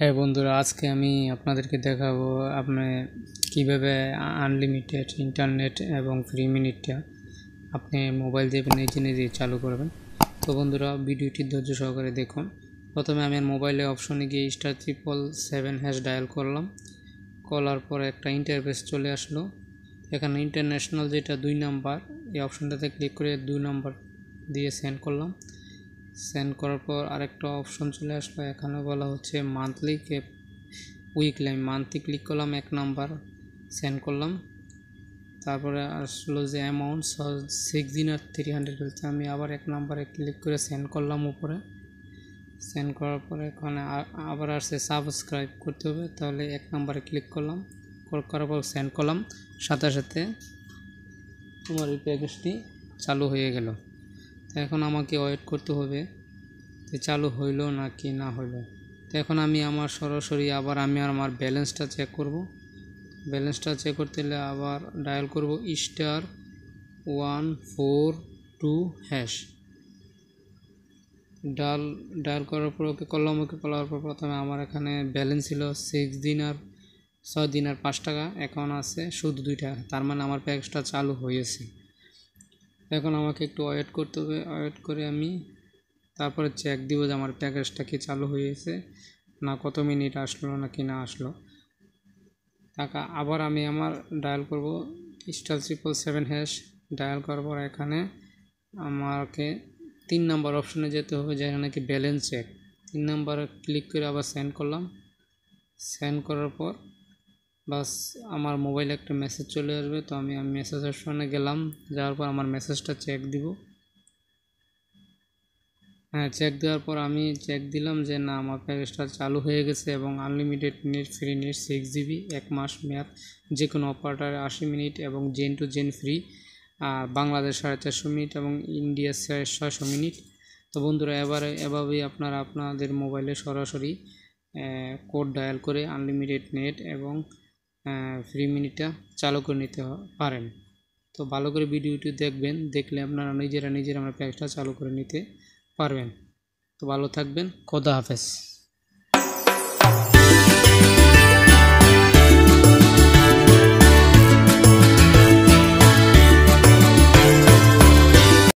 হ্যাঁ বন্ধুরা আজকে আমি আপনাদেরকে দেখাবো আপনি কিভাবে আনলিমিটেড ইন্টারনেট এবং ফ্রি মিনিটটা আপনি মোবাইল দিয়ে নিজে নিজে চালু করবেন তো বন্ধুরা ভিডিওটি ধৈর্য সহকারে দেখুন প্রথমে আমি মোবাইলে অপশনে গিয়ে star triple seven hash dial করলাম করার পরে একটা ইন্টারফেস চলে আসলো এখানে ইন্টারন্যাশনাল যেটা দুই নাম্বার এই অপশনটাতে ক্লিক করে দুই নাম্বার দিয়ে সেন্ড করলাম সেন্ড করার পর আরেকটা অপশন চলে আসলো এখানে বলা হচ্ছে মান্থলি উইকলি আমি মান্থলি ক্লিক করলাম এক নাম্বার সেন্ড করলাম তারপরে আসলো যে অ্যামাউন্ট সিক্স দিন আর থ্রি হান্ড্রেড বলছে আমি আবার এক নাম্বারে ক্লিক করে সেন্ড করলাম উপরে সেন্ড করার পরে এখানে আবার আসছে সাবস্ক্রাইব করতে হবে তাহলে এক নাম্বারে ক্লিক করলাম করার পর সেন্ড করলাম সাথে সাথে তোমার এই প্যাকেজটি চালু হয়ে গেলো এখন আমাকে ওয়েট করতে হবে যে চালু হইলো না কি না হইলো তো এখন আমি আমার সরাসরি আবার আমি আর আমার ব্যালেন্সটা চেক করব ব্যালেন্সটা চেক করতে হলে আবার ডায়াল করব star one four two hash ডাল ডায়াল করার পর ওকে করলাম ওকে করার পর প্রথমে আমার এখানে ব্যালেন্স ছিল সিক্স দিন আর ছয় দিন আর পাঁচ টাকা এখন আছে শুধু দুই টাকা তার মানে আমার প্যাকেজটা চালু হয়েছে এখন আমাকে একটু ওয়েট করতে হবে ওয়েট করে আমি তারপরে চেক দিব যে আমার প্যাকেজটা কি চালু হয়েছে না কত মিনিট আসলো না কি না আসলো টাকা আবার আমি আমার ডায়াল করব star triple seven hash dial করার পর এখানে আমাকে তিন নাম্বার অপশনে যেতে হবে যেখানে নাকি ব্যালেন্স চেক তিন নাম্বার ক্লিক করে আবার সেন্ড করলাম সেন্ড করার পর বাস আমার মোবাইলে একটা মেসেজ চলে আসবে তো আমি মেসেজের সঙ্গে গেলাম যাওয়ার পর আমার মেসেজটা চেক দিব হ্যাঁ চেক দেওয়ার পর আমি চেক দিলাম যে না আমার প্যাকেজটা চালু হয়ে গেছে এবং unlimited net free net six GB এক মাস মেয়াদ যে কোনো অপারেটারে আশি মিনিট এবং জেন টু জেন ফ্রি আর বাংলাদেশ সাড়ে চারশো মিনিট এবং ইন্ডিয়া সাড়ে ছয়শো মিনিট তো বন্ধুরা এবারে এভাবেই আপনারা আপনাদের মোবাইলে সরাসরি কোড ডায়াল করে আনলিমিটেড নেট এবং ফ্রি মিনিটটা চালু করে নিতে পারেন তো ভালো করে ভিডিওটি দেখবেন দেখলে আপনারা নিজেরা নিজেরা আমরা প্যাকেজটা চালু করে নিতে পারবেন তো ভালো থাকবেন কদা হাফেজ